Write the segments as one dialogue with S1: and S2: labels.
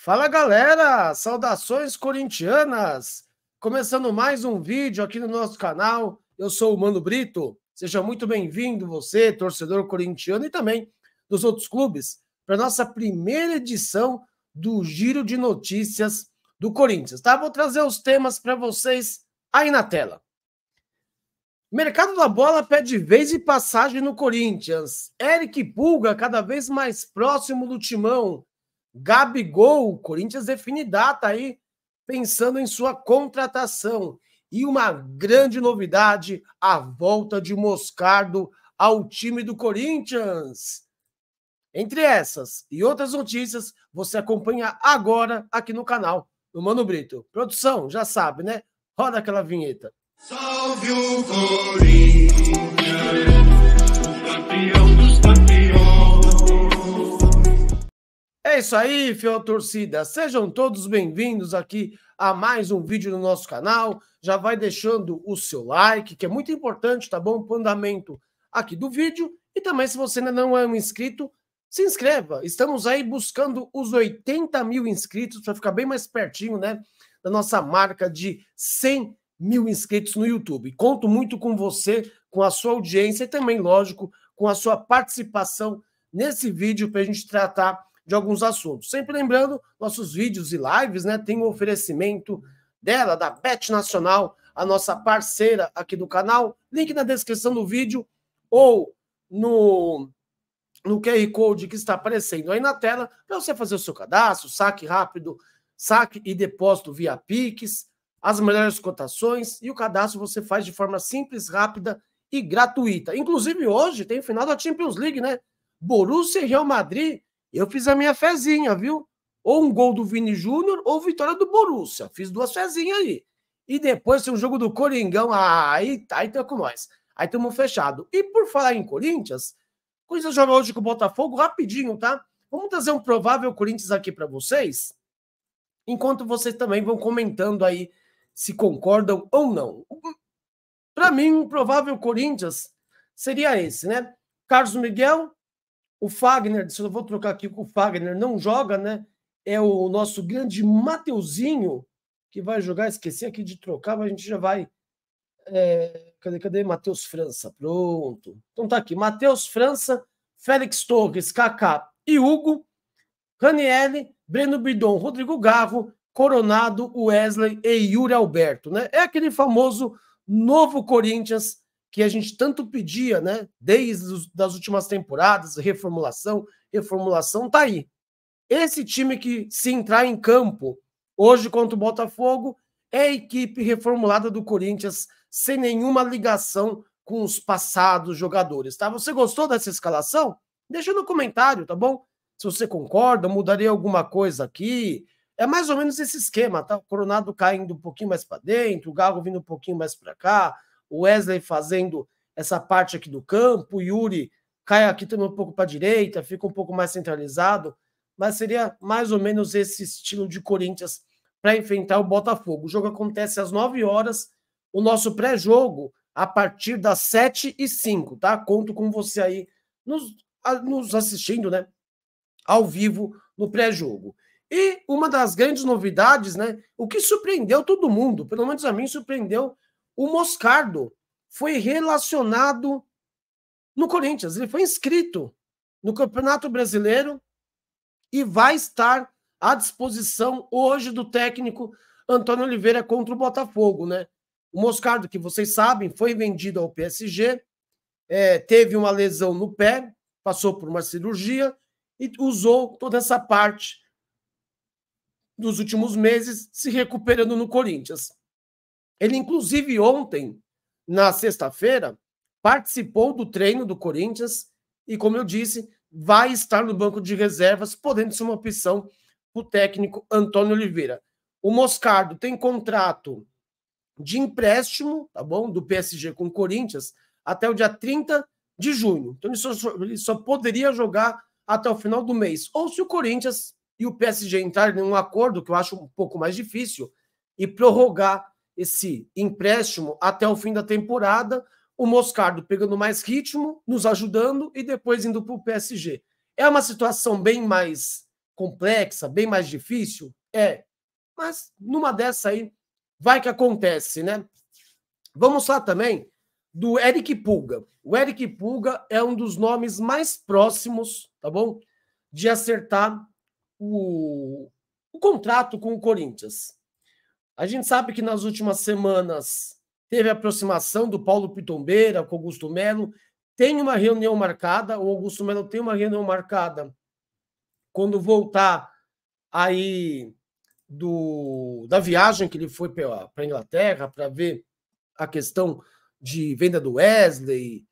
S1: Fala galera, saudações corintianas! Começando mais um vídeo aqui no nosso canal. Eu sou o Mano Brito. Seja muito bem-vindo, você, torcedor corintiano e também dos outros clubes, para nossa primeira edição do Giro de Notícias do Corinthians, tá? Vou trazer os temas para vocês aí na tela. Mercado da bola pede vez e passagem no Corinthians. Eric Pulga cada vez mais próximo do timão Gabigol, o Corinthians define é data aí, pensando em sua contratação. E uma grande novidade, a volta de Moscardo ao time do Corinthians. Entre essas e outras notícias, você acompanha agora aqui no canal do Mano Brito. Produção, já sabe, né? Roda aquela vinheta. Salve o Corinthians! É isso aí, fiel torcida. Sejam todos bem-vindos aqui a mais um vídeo no nosso canal. Já vai deixando o seu like, que é muito importante, tá bom? Para o andamento aqui do vídeo. E também, se você ainda não é um inscrito, se inscreva. Estamos aí buscando os 80 mil inscritos para ficar bem mais pertinho, né? Da nossa marca de 100 mil inscritos no YouTube. Conto muito com você, com a sua audiência e também, lógico, com a sua participação nesse vídeo para a gente tratar de alguns assuntos. Sempre lembrando, nossos vídeos e lives, né? Tem o um oferecimento dela, da Bet Nacional, a nossa parceira aqui do canal. Link na descrição do vídeo ou no, no QR Code que está aparecendo aí na tela para você fazer o seu cadastro, saque rápido, saque e depósito via Pix, as melhores cotações e o cadastro você faz de forma simples, rápida e gratuita. Inclusive hoje tem o final da Champions League, né? Borussia e Real Madrid eu fiz a minha fezinha, viu? Ou um gol do Vini Júnior ou vitória do Borussia. Fiz duas fezinhas aí. E depois tem um jogo do Coringão. Aí, aí tá com nós. Aí estamos fechado. E por falar em Corinthians, coisa joga hoje com o Botafogo rapidinho, tá? Vamos trazer um provável Corinthians aqui para vocês, enquanto vocês também vão comentando aí se concordam ou não. Para mim, um provável Corinthians seria esse, né? Carlos Miguel, o Fagner, se eu vou trocar aqui, o Fagner não joga, né? É o nosso grande Mateuzinho que vai jogar. Esqueci aqui de trocar, mas a gente já vai. É, cadê, cadê? Matheus França. Pronto. Então tá aqui. Matheus França, Félix Torres, Kaká e Hugo, Raniele, Breno Bidon, Rodrigo Garro, Coronado, Wesley e Yuri Alberto, né? É aquele famoso novo Corinthians que a gente tanto pedia, né? Desde os, das últimas temporadas, reformulação, reformulação, tá aí. Esse time que se entrar em campo hoje contra o Botafogo é a equipe reformulada do Corinthians, sem nenhuma ligação com os passados jogadores, tá? Você gostou dessa escalação? Deixa no comentário, tá bom? Se você concorda, mudaria alguma coisa aqui. É mais ou menos esse esquema, tá? O Coronado caindo um pouquinho mais para dentro, o Galo vindo um pouquinho mais para cá, Wesley fazendo essa parte aqui do campo, Yuri cai aqui também um pouco para a direita, fica um pouco mais centralizado, mas seria mais ou menos esse estilo de Corinthians para enfrentar o Botafogo. O jogo acontece às 9 horas, o nosso pré-jogo a partir das 7 e 5, tá? Conto com você aí nos, nos assistindo, né? Ao vivo no pré-jogo. E uma das grandes novidades, né? O que surpreendeu todo mundo, pelo menos a mim surpreendeu o Moscardo foi relacionado no Corinthians. Ele foi inscrito no Campeonato Brasileiro e vai estar à disposição hoje do técnico Antônio Oliveira contra o Botafogo, né? O Moscardo, que vocês sabem, foi vendido ao PSG, é, teve uma lesão no pé, passou por uma cirurgia e usou toda essa parte dos últimos meses se recuperando no Corinthians. Ele, inclusive, ontem, na sexta-feira, participou do treino do Corinthians e, como eu disse, vai estar no banco de reservas, podendo ser uma opção para o técnico Antônio Oliveira. O Moscardo tem contrato de empréstimo, tá bom? Do PSG com o Corinthians até o dia 30 de junho. Então ele só, ele só poderia jogar até o final do mês. Ou se o Corinthians e o PSG entrarem em um acordo, que eu acho um pouco mais difícil, e prorrogar esse empréstimo até o fim da temporada, o Moscardo pegando mais ritmo, nos ajudando e depois indo para o PSG. É uma situação bem mais complexa, bem mais difícil? É. Mas numa dessa aí, vai que acontece, né? Vamos lá também do Eric Pulga. O Eric Pulga é um dos nomes mais próximos, tá bom? De acertar o, o contrato com o Corinthians. A gente sabe que nas últimas semanas teve aproximação do Paulo Pitombeira com Augusto Melo. Tem uma reunião marcada, o Augusto Melo tem uma reunião marcada quando voltar aí do, da viagem que ele foi para a Inglaterra para ver a questão de venda do Wesley,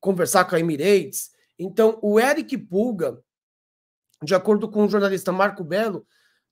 S1: conversar com a Emirates. Então, o Eric Pulga, de acordo com o jornalista Marco Belo,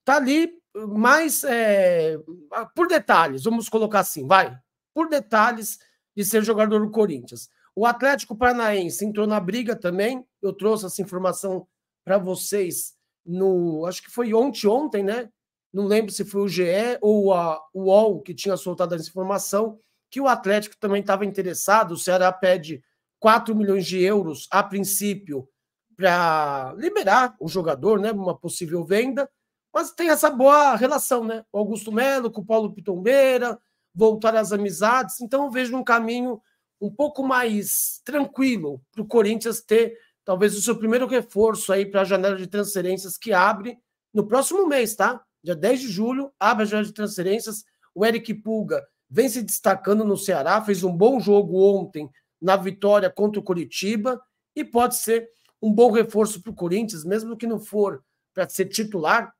S1: tá ali mais é, ah, por detalhes, vamos colocar assim, vai, por detalhes de ser jogador do Corinthians. O Atlético Paranaense entrou na briga também. Eu trouxe essa informação para vocês no, acho que foi ontem, ontem, né? Não lembro se foi o GE ou a UOL que tinha soltado essa informação que o Atlético também estava interessado. O Ceará pede 4 milhões de euros a princípio para liberar o jogador, né? Uma possível venda. Mas tem essa boa relação, né? O Augusto Melo com o Paulo Pitombeira, voltar às amizades. Então eu vejo um caminho um pouco mais tranquilo para o Corinthians ter talvez o seu primeiro reforço aí para a janela de transferências que abre no próximo mês, tá? Dia 10 de julho, abre a janela de transferências. O Eric Pulga vem se destacando no Ceará, fez um bom jogo ontem na vitória contra o Curitiba e pode ser um bom reforço para o Corinthians, mesmo que não for para ser titular,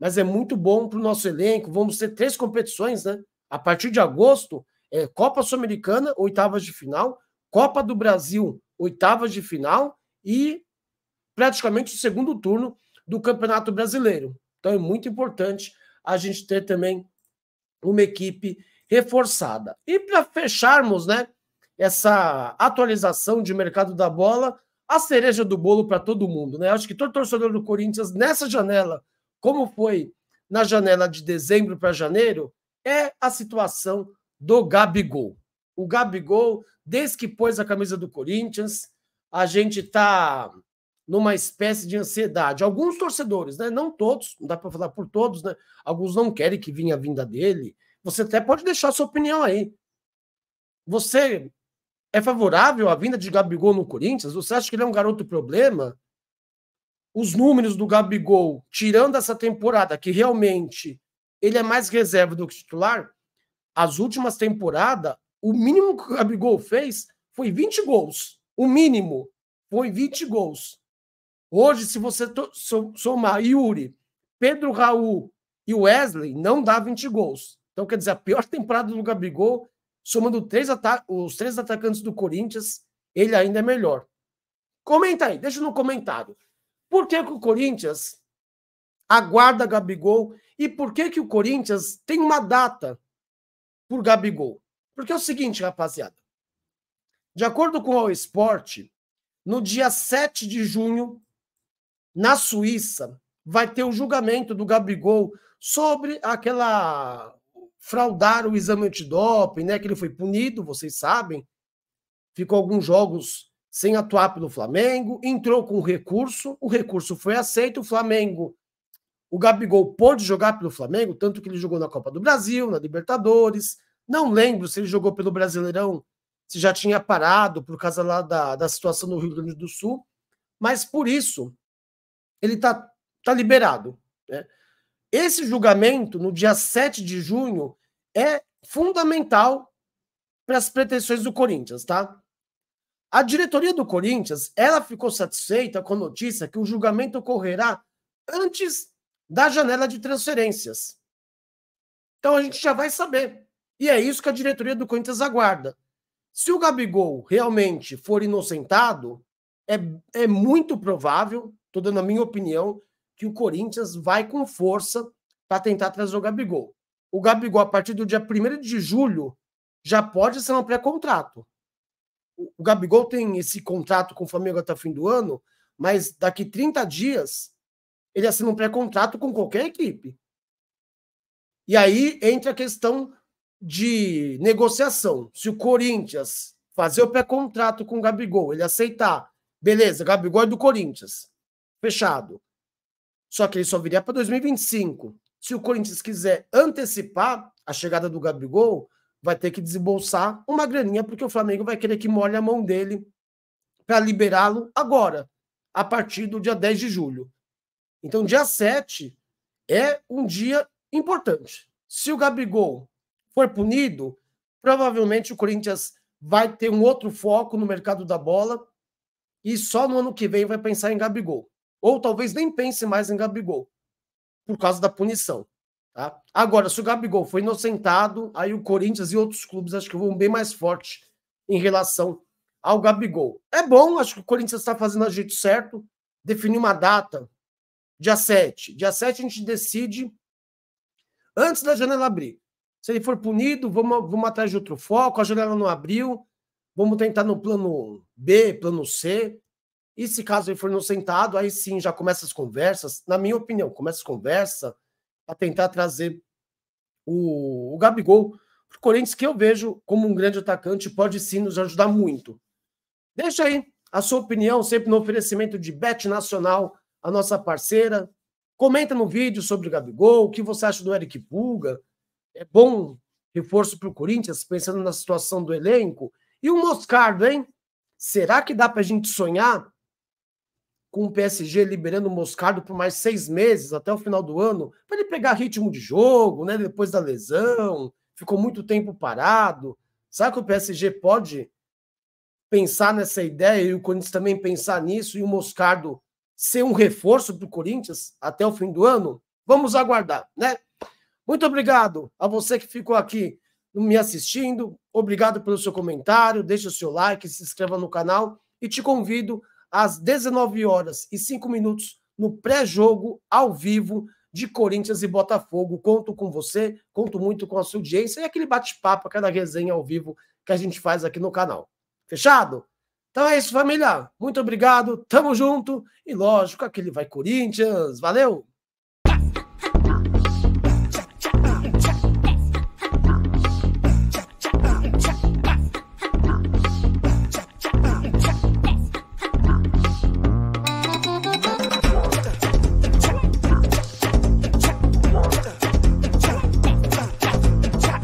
S1: mas é muito bom para o nosso elenco. Vamos ter três competições, né? A partir de agosto, é Copa Sul-Americana, oitavas de final, Copa do Brasil, oitavas de final e praticamente o segundo turno do Campeonato Brasileiro. Então é muito importante a gente ter também uma equipe reforçada. E para fecharmos, né, essa atualização de mercado da bola, a cereja do bolo para todo mundo, né? Acho que todo torcedor do Corinthians nessa janela como foi na janela de dezembro para janeiro, é a situação do Gabigol. O Gabigol, desde que pôs a camisa do Corinthians, a gente está numa espécie de ansiedade. Alguns torcedores, né? Não todos, não dá para falar por todos, né? Alguns não querem que vinha a vinda dele. Você até pode deixar sua opinião aí. Você é favorável à vinda de Gabigol no Corinthians? Você acha que ele é um garoto problema? os números do Gabigol, tirando essa temporada, que realmente ele é mais reserva do que titular, as últimas temporadas, o mínimo que o Gabigol fez foi 20 gols. O mínimo foi 20 gols. Hoje, se você somar Yuri, Pedro Raul e Wesley, não dá 20 gols. Então, quer dizer, a pior temporada do Gabigol, somando três os três atacantes do Corinthians, ele ainda é melhor. Comenta aí, deixa no comentário. Por que, que o Corinthians aguarda Gabigol e por que, que o Corinthians tem uma data por Gabigol? Porque é o seguinte, rapaziada. De acordo com o Esporte, no dia 7 de junho, na Suíça, vai ter o julgamento do Gabigol sobre aquela fraudar o exame antidoping, né? Que ele foi punido, vocês sabem. Ficou alguns jogos sem atuar pelo Flamengo, entrou com recurso, o recurso foi aceito, o Flamengo, o Gabigol pôde jogar pelo Flamengo, tanto que ele jogou na Copa do Brasil, na Libertadores, não lembro se ele jogou pelo Brasileirão, se já tinha parado por causa lá da, da situação no Rio Grande do Sul, mas por isso ele está tá liberado. Né? Esse julgamento, no dia 7 de junho, é fundamental para as pretensões do Corinthians, tá? A diretoria do Corinthians, ela ficou satisfeita com a notícia que o julgamento ocorrerá antes da janela de transferências. Então a gente já vai saber. E é isso que a diretoria do Corinthians aguarda. Se o Gabigol realmente for inocentado, é, é muito provável, estou dando a minha opinião, que o Corinthians vai com força para tentar trazer o Gabigol. O Gabigol, a partir do dia 1 de julho, já pode ser um pré-contrato o Gabigol tem esse contrato com o Flamengo até o fim do ano, mas daqui 30 dias ele assina um pré-contrato com qualquer equipe. E aí entra a questão de negociação. Se o Corinthians fazer o pré-contrato com o Gabigol, ele aceitar, beleza, Gabigol é do Corinthians, fechado. Só que ele só viria para 2025. Se o Corinthians quiser antecipar a chegada do Gabigol, vai ter que desembolsar uma graninha, porque o Flamengo vai querer que molhe a mão dele para liberá-lo agora, a partir do dia 10 de julho. Então, dia 7 é um dia importante. Se o Gabigol for punido, provavelmente o Corinthians vai ter um outro foco no mercado da bola e só no ano que vem vai pensar em Gabigol. Ou talvez nem pense mais em Gabigol, por causa da punição. Tá? Agora, se o Gabigol foi inocentado, aí o Corinthians e outros clubes acho que vão bem mais forte em relação ao Gabigol. É bom, acho que o Corinthians está fazendo a jeito certo, definir uma data, dia 7. Dia 7 a gente decide antes da janela abrir. Se ele for punido, vamos, vamos atrás de outro foco, a janela não abriu, vamos tentar no plano B, plano C. E se caso ele for inocentado, aí sim já começa as conversas. Na minha opinião, começa as conversas a tentar trazer o, o Gabigol para o Corinthians, que eu vejo como um grande atacante, pode sim nos ajudar muito. Deixa aí a sua opinião, sempre no oferecimento de Bet Nacional, a nossa parceira. Comenta no vídeo sobre o Gabigol, o que você acha do Eric Pulga. É bom reforço para o Corinthians, pensando na situação do elenco. E o Moscardo, hein? Será que dá para a gente sonhar com o PSG liberando o Moscardo por mais seis meses, até o final do ano, para ele pegar ritmo de jogo, né? Depois da lesão, ficou muito tempo parado. Será que o PSG pode pensar nessa ideia e o Corinthians também pensar nisso e o Moscardo ser um reforço para o Corinthians até o fim do ano? Vamos aguardar, né? Muito obrigado a você que ficou aqui me assistindo. Obrigado pelo seu comentário. Deixe o seu like, se inscreva no canal e te convido às 19 horas e 5 minutos, no pré-jogo, ao vivo, de Corinthians e Botafogo. Conto com você, conto muito com a sua audiência e aquele bate-papo, aquela resenha ao vivo que a gente faz aqui no canal. Fechado? Então é isso, família. Muito obrigado, tamo junto e lógico, aquele vai Corinthians. Valeu!